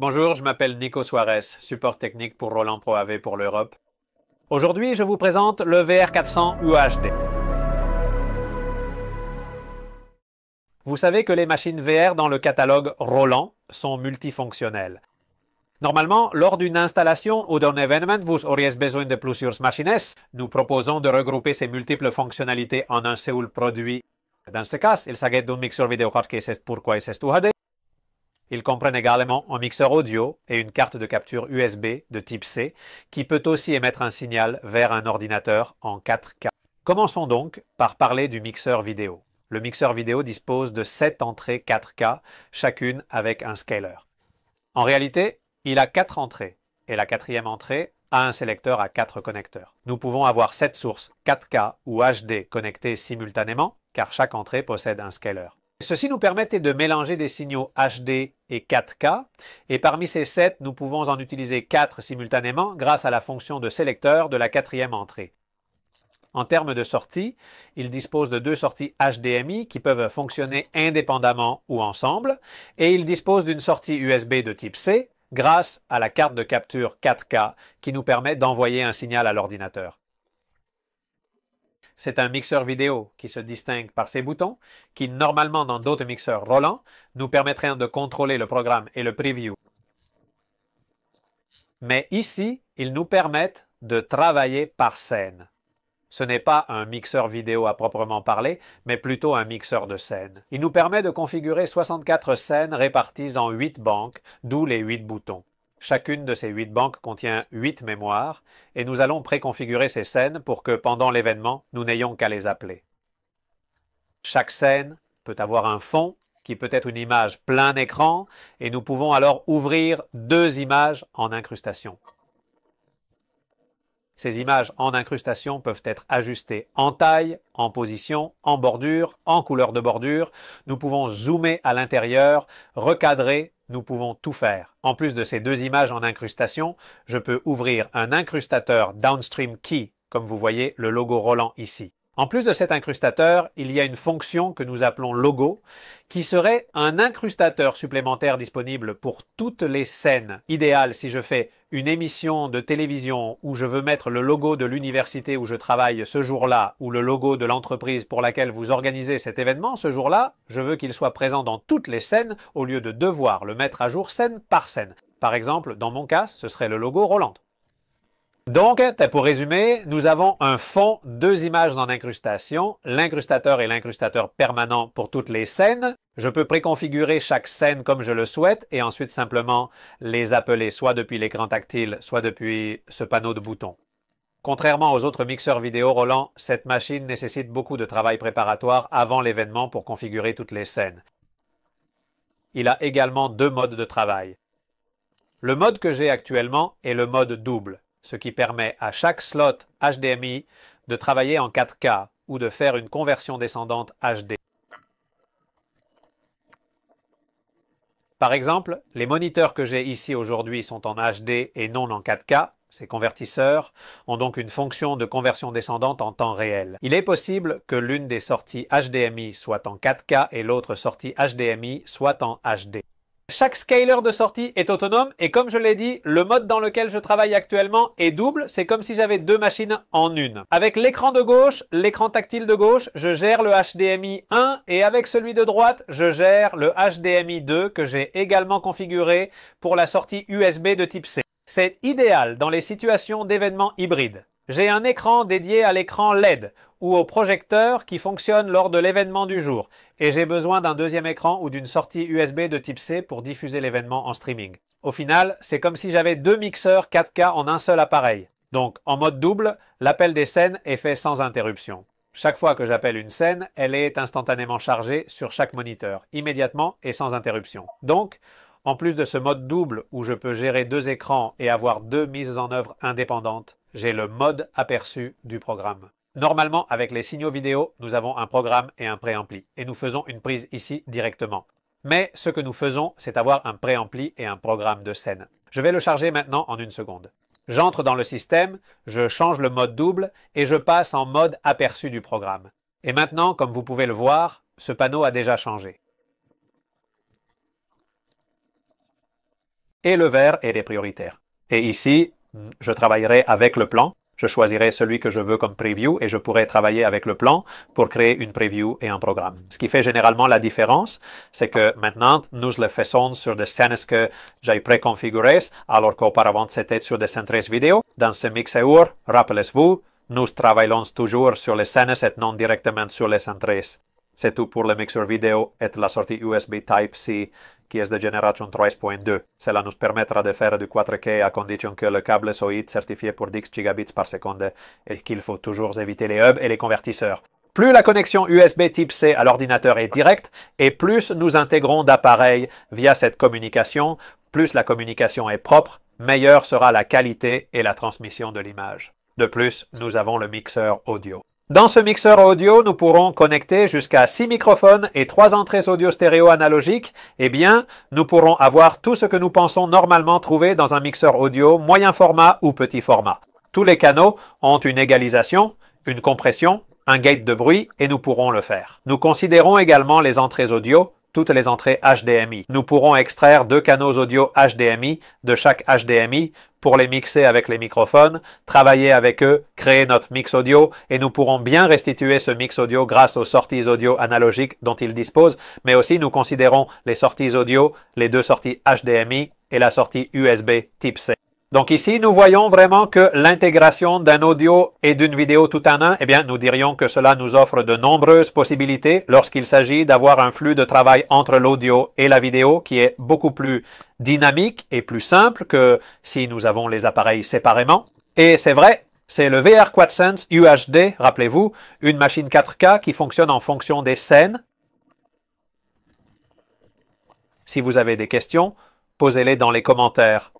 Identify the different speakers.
Speaker 1: Bonjour, je m'appelle Nico Suarez, support technique pour Roland Pro AV pour l'Europe. Aujourd'hui, je vous présente le VR400 UHD. Vous savez que les machines VR dans le catalogue Roland sont multifonctionnelles. Normalement, lors d'une installation ou d'un événement, vous auriez besoin de plusieurs machines. Nous proposons de regrouper ces multiples fonctionnalités en un seul produit. Dans ce cas, il s'agit d'un mixeur vidéo car c'est pourquoi c'est UHD. Ils comprennent également un mixeur audio et une carte de capture USB de type C qui peut aussi émettre un signal vers un ordinateur en 4K. Commençons donc par parler du mixeur vidéo. Le mixeur vidéo dispose de 7 entrées 4K, chacune avec un scaler. En réalité, il a 4 entrées, et la quatrième entrée a un sélecteur à 4 connecteurs. Nous pouvons avoir 7 sources 4K ou HD connectées simultanément, car chaque entrée possède un scaler. Ceci nous permettait de mélanger des signaux HD et 4K, et parmi ces 7, nous pouvons en utiliser 4 simultanément grâce à la fonction de sélecteur de la quatrième entrée. En termes de sortie, il dispose de deux sorties HDMI qui peuvent fonctionner indépendamment ou ensemble, et il dispose d'une sortie USB de type C grâce à la carte de capture 4K qui nous permet d'envoyer un signal à l'ordinateur. C'est un mixeur vidéo qui se distingue par ses boutons, qui normalement dans d'autres mixeurs Roland nous permettraient de contrôler le programme et le preview. Mais ici, ils nous permettent de travailler par scène. Ce n'est pas un mixeur vidéo à proprement parler, mais plutôt un mixeur de scène. Il nous permet de configurer 64 scènes réparties en 8 banques, d'où les 8 boutons. Chacune de ces huit banques contient huit mémoires, et nous allons préconfigurer ces scènes pour que, pendant l'événement, nous n'ayons qu'à les appeler. Chaque scène peut avoir un fond, qui peut être une image plein écran, et nous pouvons alors ouvrir deux images en incrustation. Ces images en incrustation peuvent être ajustées en taille, en position, en bordure, en couleur de bordure. Nous pouvons zoomer à l'intérieur, recadrer, nous pouvons tout faire. En plus de ces deux images en incrustation, je peux ouvrir un incrustateur Downstream Key, comme vous voyez le logo Roland ici. En plus de cet incrustateur, il y a une fonction que nous appelons logo, qui serait un incrustateur supplémentaire disponible pour toutes les scènes. Idéal si je fais une émission de télévision où je veux mettre le logo de l'université où je travaille ce jour-là, ou le logo de l'entreprise pour laquelle vous organisez cet événement ce jour-là, je veux qu'il soit présent dans toutes les scènes au lieu de devoir le mettre à jour scène par scène. Par exemple, dans mon cas, ce serait le logo Roland. Donc, pour résumer, nous avons un fond, deux images en incrustation, l'incrustateur et l'incrustateur permanent pour toutes les scènes. Je peux préconfigurer chaque scène comme je le souhaite et ensuite simplement les appeler soit depuis l'écran tactile, soit depuis ce panneau de boutons. Contrairement aux autres mixeurs vidéo Roland, cette machine nécessite beaucoup de travail préparatoire avant l'événement pour configurer toutes les scènes. Il a également deux modes de travail. Le mode que j'ai actuellement est le mode double ce qui permet à chaque slot HDMI de travailler en 4K ou de faire une conversion descendante HD. Par exemple, les moniteurs que j'ai ici aujourd'hui sont en HD et non en 4K. Ces convertisseurs ont donc une fonction de conversion descendante en temps réel. Il est possible que l'une des sorties HDMI soit en 4K et l'autre sortie HDMI soit en HD. Chaque scaler de sortie est autonome et comme je l'ai dit, le mode dans lequel je travaille actuellement est double, c'est comme si j'avais deux machines en une. Avec l'écran de gauche, l'écran tactile de gauche, je gère le HDMI 1 et avec celui de droite, je gère le HDMI 2 que j'ai également configuré pour la sortie USB de type C. C'est idéal dans les situations d'événements hybrides. J'ai un écran dédié à l'écran LED ou au projecteur qui fonctionne lors de l'événement du jour, et j'ai besoin d'un deuxième écran ou d'une sortie USB de type C pour diffuser l'événement en streaming. Au final, c'est comme si j'avais deux mixeurs 4K en un seul appareil. Donc, en mode double, l'appel des scènes est fait sans interruption. Chaque fois que j'appelle une scène, elle est instantanément chargée sur chaque moniteur, immédiatement et sans interruption. Donc, en plus de ce mode double où je peux gérer deux écrans et avoir deux mises en œuvre indépendantes, j'ai le mode aperçu du programme. Normalement, avec les signaux vidéo, nous avons un programme et un préampli, et nous faisons une prise ici directement. Mais ce que nous faisons, c'est avoir un préampli et un programme de scène. Je vais le charger maintenant en une seconde. J'entre dans le système, je change le mode double et je passe en mode aperçu du programme. Et maintenant, comme vous pouvez le voir, ce panneau a déjà changé. et le vert est des prioritaires. Et ici, je travaillerai avec le plan. Je choisirai celui que je veux comme preview et je pourrai travailler avec le plan pour créer une preview et un programme. Ce qui fait généralement la différence, c'est que maintenant, nous le faisons sur des scènes que j'ai préconfigurées, alors qu'auparavant, c'était sur des centres vidéo. Dans ce mixeur, rappelez-vous, nous travaillons toujours sur les scènes et non directement sur les entrées. C'est tout pour le mixeur vidéo et la sortie USB Type-C qui est de génération 3.2. Cela nous permettra de faire du 4K à condition que le câble soit certifié pour 10 gigabits par seconde et qu'il faut toujours éviter les hubs et les convertisseurs. Plus la connexion USB type C à l'ordinateur est directe et plus nous intégrons d'appareils via cette communication, plus la communication est propre, meilleure sera la qualité et la transmission de l'image. De plus, nous avons le mixeur audio. Dans ce mixeur audio, nous pourrons connecter jusqu'à 6 microphones et 3 entrées audio stéréo analogiques. Eh bien, nous pourrons avoir tout ce que nous pensons normalement trouver dans un mixeur audio moyen format ou petit format. Tous les canaux ont une égalisation, une compression, un gate de bruit et nous pourrons le faire. Nous considérons également les entrées audio, toutes les entrées HDMI. Nous pourrons extraire deux canaux audio HDMI de chaque HDMI pour les mixer avec les microphones, travailler avec eux, créer notre mix audio, et nous pourrons bien restituer ce mix audio grâce aux sorties audio analogiques dont il dispose, mais aussi nous considérons les sorties audio, les deux sorties HDMI et la sortie USB type C. Donc ici, nous voyons vraiment que l'intégration d'un audio et d'une vidéo tout en un, eh bien, nous dirions que cela nous offre de nombreuses possibilités lorsqu'il s'agit d'avoir un flux de travail entre l'audio et la vidéo qui est beaucoup plus dynamique et plus simple que si nous avons les appareils séparément. Et c'est vrai, c'est le VR QuadSense UHD, rappelez-vous, une machine 4K qui fonctionne en fonction des scènes. Si vous avez des questions, posez-les dans les commentaires.